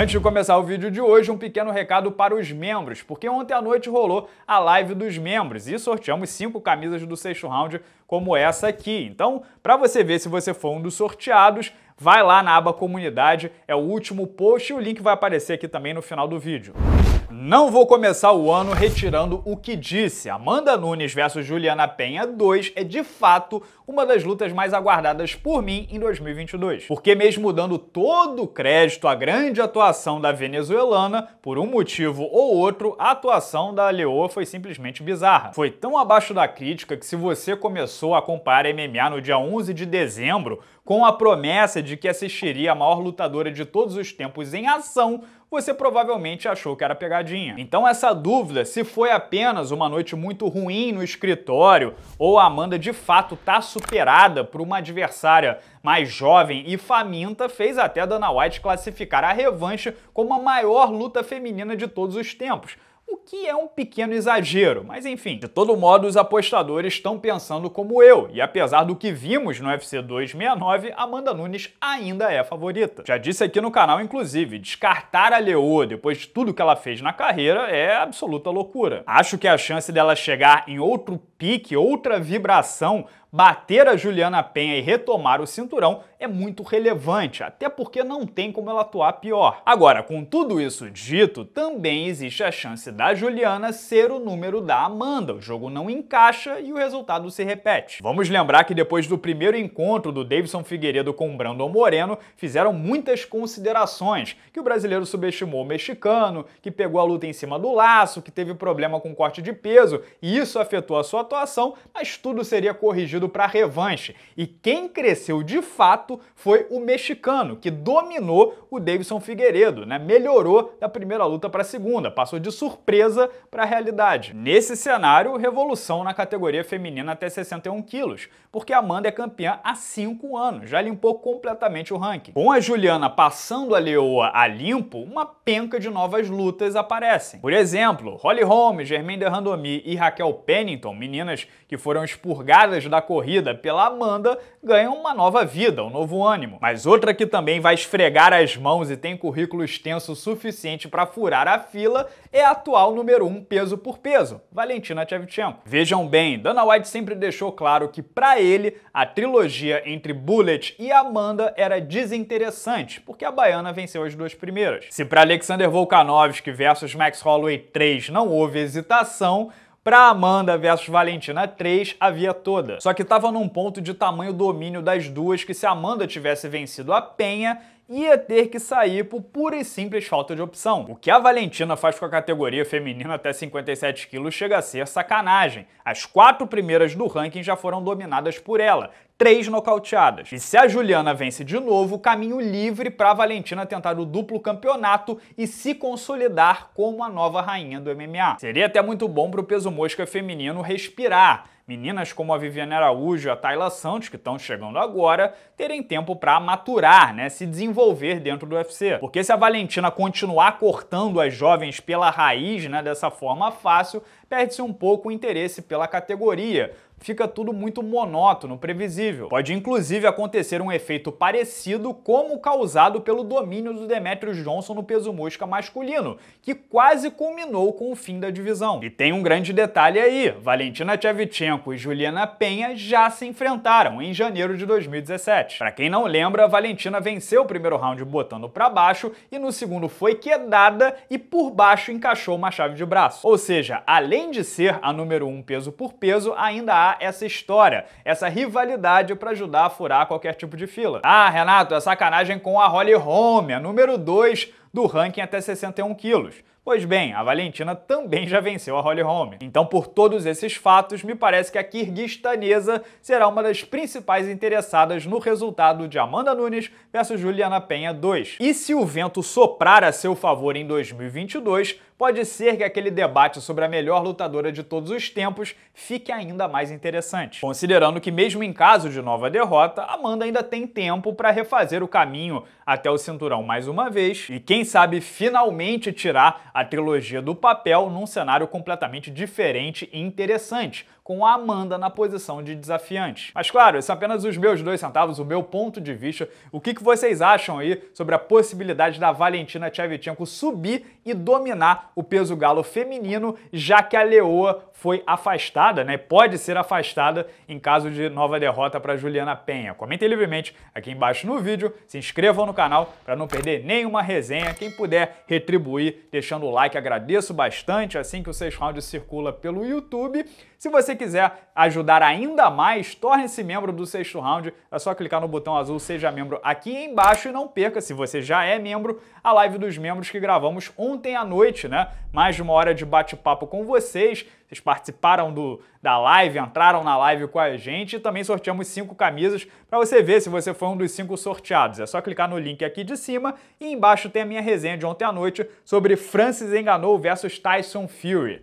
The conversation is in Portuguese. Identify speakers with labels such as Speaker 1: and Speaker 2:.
Speaker 1: Antes de começar o vídeo de hoje, um pequeno recado para os membros, porque ontem à noite rolou a live dos membros e sorteamos cinco camisas do sexto round, como essa aqui. Então, para você ver se você for um dos sorteados, vai lá na aba comunidade, é o último post e o link vai aparecer aqui também no final do vídeo. Não vou começar o ano retirando o que disse. Amanda Nunes versus Juliana Penha 2 é de fato uma das lutas mais aguardadas por mim em 2022. Porque mesmo dando todo o crédito à grande atuação da venezuelana, por um motivo ou outro, a atuação da Leoa foi simplesmente bizarra. Foi tão abaixo da crítica que se você começou a comparar MMA no dia 11 de dezembro, com a promessa de que assistiria a maior lutadora de todos os tempos em ação, você provavelmente achou que era pegadinha. Então essa dúvida se foi apenas uma noite muito ruim no escritório ou a Amanda de fato tá superada por uma adversária mais jovem e faminta fez até Dana White classificar a revanche como a maior luta feminina de todos os tempos o que é um pequeno exagero, mas enfim. De todo modo, os apostadores estão pensando como eu, e apesar do que vimos no UFC 269, Amanda Nunes ainda é favorita. Já disse aqui no canal, inclusive, descartar a Leoa depois de tudo que ela fez na carreira é absoluta loucura. Acho que a chance dela chegar em outro pique, outra vibração, bater a Juliana Penha e retomar o cinturão é muito relevante, até porque não tem como ela atuar pior. Agora, com tudo isso dito, também existe a chance da Juliana ser o número da Amanda. O jogo não encaixa e o resultado se repete. Vamos lembrar que depois do primeiro encontro do Davidson Figueiredo com Brandon Moreno, fizeram muitas considerações, que o brasileiro subestimou o mexicano, que pegou a luta em cima do laço, que teve problema com corte de peso, e isso afetou a sua atuação, mas tudo seria corrigido pedido para revanche. E quem cresceu de fato foi o mexicano, que dominou o Davidson Figueiredo, né? Melhorou da primeira luta para a segunda, passou de surpresa para a realidade. Nesse cenário, revolução na categoria feminina até 61 quilos, porque Amanda é campeã há 5 anos, já limpou completamente o ranking. Com a Juliana passando a Leoa a limpo, uma penca de novas lutas aparecem. Por exemplo, Holly Holmes, Germaine de Randomie e Raquel Pennington, meninas que foram expurgadas da corrida pela Amanda ganha uma nova vida, um novo ânimo. Mas outra que também vai esfregar as mãos e tem currículo extenso suficiente para furar a fila é a atual número 1 um peso por peso, Valentina Shevchenko. Vejam bem, Dana White sempre deixou claro que para ele a trilogia entre Bullet e Amanda era desinteressante, porque a baiana venceu as duas primeiras. Se para Alexander Volkanovski versus Max Holloway 3 não houve hesitação, Pra Amanda versus Valentina 3, havia toda. Só que tava num ponto de tamanho domínio das duas que se Amanda tivesse vencido a Penha, ia ter que sair por pura e simples falta de opção. O que a Valentina faz com a categoria feminina até 57 quilos chega a ser sacanagem. As quatro primeiras do ranking já foram dominadas por ela, três nocauteadas. E se a Juliana vence de novo, caminho livre para a Valentina tentar o duplo campeonato e se consolidar como a nova rainha do MMA. Seria até muito bom para o peso mosca feminino respirar meninas como a Viviane Araújo e a Tayla Santos, que estão chegando agora, terem tempo para maturar, né, se desenvolver dentro do UFC. Porque se a Valentina continuar cortando as jovens pela raiz, né, dessa forma fácil, perde-se um pouco o interesse pela categoria fica tudo muito monótono, previsível. Pode inclusive acontecer um efeito parecido como o causado pelo domínio do Demetrius Johnson no peso mosca masculino, que quase culminou com o fim da divisão. E tem um grande detalhe aí, Valentina Tchevchenko e Juliana Penha já se enfrentaram em janeiro de 2017. Para quem não lembra, Valentina venceu o primeiro round botando para baixo e no segundo foi quedada e por baixo encaixou uma chave de braço. Ou seja, além de ser a número 1 um peso por peso, ainda há criar essa história, essa rivalidade para ajudar a furar qualquer tipo de fila. Ah, Renato, é sacanagem com a Holly Holm, a é número 2 do ranking até 61 quilos. Pois bem, a Valentina também já venceu a Holly Holm. Então, por todos esses fatos, me parece que a kirguistanesa será uma das principais interessadas no resultado de Amanda Nunes versus Juliana Penha 2. E se o vento soprar a seu favor em 2022, pode ser que aquele debate sobre a melhor lutadora de todos os tempos fique ainda mais interessante. Considerando que mesmo em caso de nova derrota, Amanda ainda tem tempo para refazer o caminho até o cinturão mais uma vez, e quem quem sabe finalmente tirar a trilogia do papel num cenário completamente diferente e interessante, com a Amanda na posição de desafiante. Mas claro, esses são é apenas os meus dois centavos, o meu ponto de vista. O que, que vocês acham aí sobre a possibilidade da Valentina Tchevchenko subir e dominar o peso galo feminino, já que a Leoa foi afastada, né? Pode ser afastada em caso de nova derrota para Juliana Penha. Comentem livremente aqui embaixo no vídeo, se inscrevam no canal para não perder nenhuma resenha. Quem puder retribuir deixando o like, agradeço bastante assim que o Seis Round circula pelo YouTube. Se você quiser ajudar ainda mais, torne-se membro do Sexto Round. É só clicar no botão azul Seja Membro aqui embaixo e não perca, se você já é membro, a live dos membros que gravamos ontem à noite, né? Mais de uma hora de bate-papo com vocês. Vocês participaram do, da live, entraram na live com a gente e também sorteamos cinco camisas para você ver se você foi um dos cinco sorteados. É só clicar no link aqui de cima e embaixo tem a minha resenha de ontem à noite sobre Francis Enganou versus Tyson Fury.